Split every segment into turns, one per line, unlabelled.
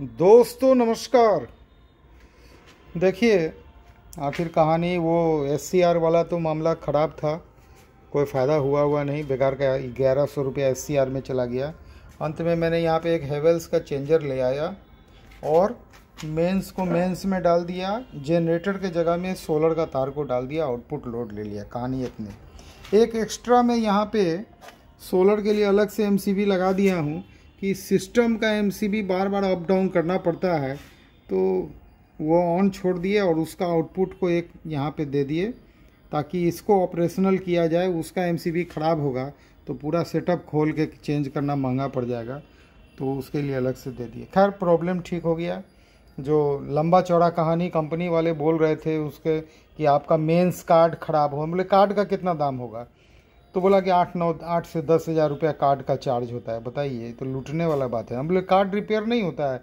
दोस्तों नमस्कार देखिए आखिर कहानी वो एस वाला तो मामला ख़राब था कोई फ़ायदा हुआ हुआ नहीं बेकार का ग्यारह सौ रुपया एस में चला गया अंत में मैंने यहाँ पे एक हेवेल्स का चेंजर ले आया और मेंस को मेंस में डाल दिया जनरेटर के जगह में सोलर का तार को डाल दिया आउटपुट लोड ले लिया कहानी इतने एक एक्स्ट्रा मैं यहाँ पे सोलर के लिए अलग से एम लगा दिया हूँ कि सिस्टम का एमसीबी बार बार अप डाउन करना पड़ता है तो वो ऑन छोड़ दिए और उसका आउटपुट को एक यहाँ पे दे दिए ताकि इसको ऑपरेशनल किया जाए उसका एमसीबी ख़राब होगा तो पूरा सेटअप खोल के चेंज करना महंगा पड़ जाएगा तो उसके लिए अलग से दे दिए खैर प्रॉब्लम ठीक हो गया जो लंबा चौड़ा कहानी कंपनी वाले बोल रहे थे उसके कि आपका मेंस कार्ड ख़राब हो बोले कार्ड का कितना दाम होगा तो बोला कि आठ नौ आठ से दस हज़ार रुपया कार्ड का चार्ज होता है बताइए तो लूटने वाला बात है हम बोले कार्ड रिपेयर नहीं होता है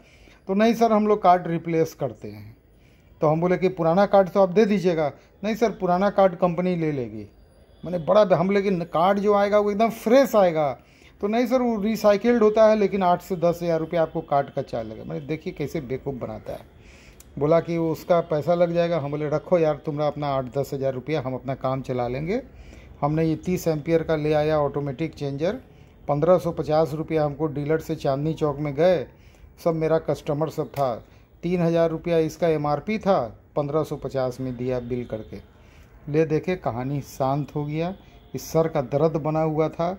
तो नहीं सर हम लोग कार्ड रिप्लेस करते हैं तो हम बोले कि पुराना कार्ड तो आप दे दीजिएगा नहीं सर पुराना कार्ड कंपनी ले लेगी मैंने बड़ा हम लेकिन कार्ड जो आएगा वो एकदम फ्रेश आएगा तो नहीं सर वो रिसाइकिल्ड होता है लेकिन आठ से दस हज़ार रुपये आपको कार्ड का चार्ज लगेगा मैंने देखिए कैसे बेकूफ़ बनाता है बोला कि उसका पैसा लग जाएगा हम बोले रखो यार तुम्हारा अपना आठ दस हज़ार रुपया हम अपना काम चला लेंगे हमने ये तीस एम्पियर का ले आया ऑटोमेटिक चेंजर पंद्रह सौ पचास रुपया हमको डीलर से चांदनी चौक में गए सब मेरा कस्टमर सब था तीन हज़ार रुपया इसका एम था पंद्रह सौ पचास में दिया बिल करके ले देखे कहानी शांत हो गया इस सर का दर्द बना हुआ था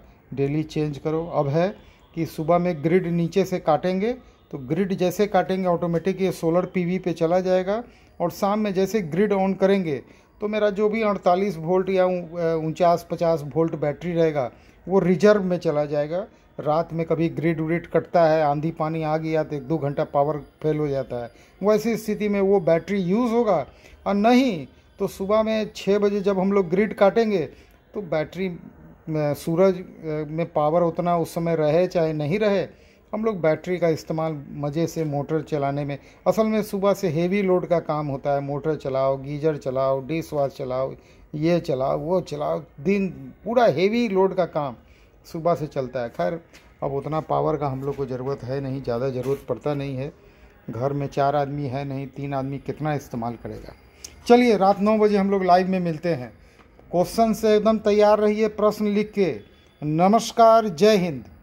डेली चेंज करो अब है कि सुबह में ग्रिड नीचे से काटेंगे तो ग्रिड जैसे काटेंगे ऑटोमेटिक ये सोलर पीवी पे चला जाएगा और शाम में जैसे ग्रिड ऑन करेंगे तो मेरा जो भी 48 वोल्ट या उनचास पचास वोल्ट बैटरी रहेगा वो रिजर्व में चला जाएगा रात में कभी ग्रिड व्रिड कटता है आंधी पानी आ गया तो एक दो घंटा पावर फेल हो जाता है वैसी स्थिति में वो बैटरी यूज़ होगा और नहीं तो सुबह में छः बजे जब हम लोग ग्रिड काटेंगे तो बैटरी सूरज में पावर उतना उस समय रहे चाहे नहीं रहे हम लोग बैटरी का इस्तेमाल मज़े से मोटर चलाने में असल में सुबह से हेवी लोड का काम होता है मोटर चलाओ गीजर चलाओ डिश वॉश चलाओ ये चलाओ वो चलाओ दिन पूरा हेवी लोड का काम सुबह से चलता है खैर अब उतना पावर का हम लोग को ज़रूरत है नहीं ज़्यादा ज़रूरत पड़ता नहीं है घर में चार आदमी है नहीं तीन आदमी कितना इस्तेमाल करेगा चलिए रात नौ बजे हम लोग लाइव में मिलते हैं क्वेश्चन से एकदम तैयार रहिए प्रश्न लिख के नमस्कार जय हिंद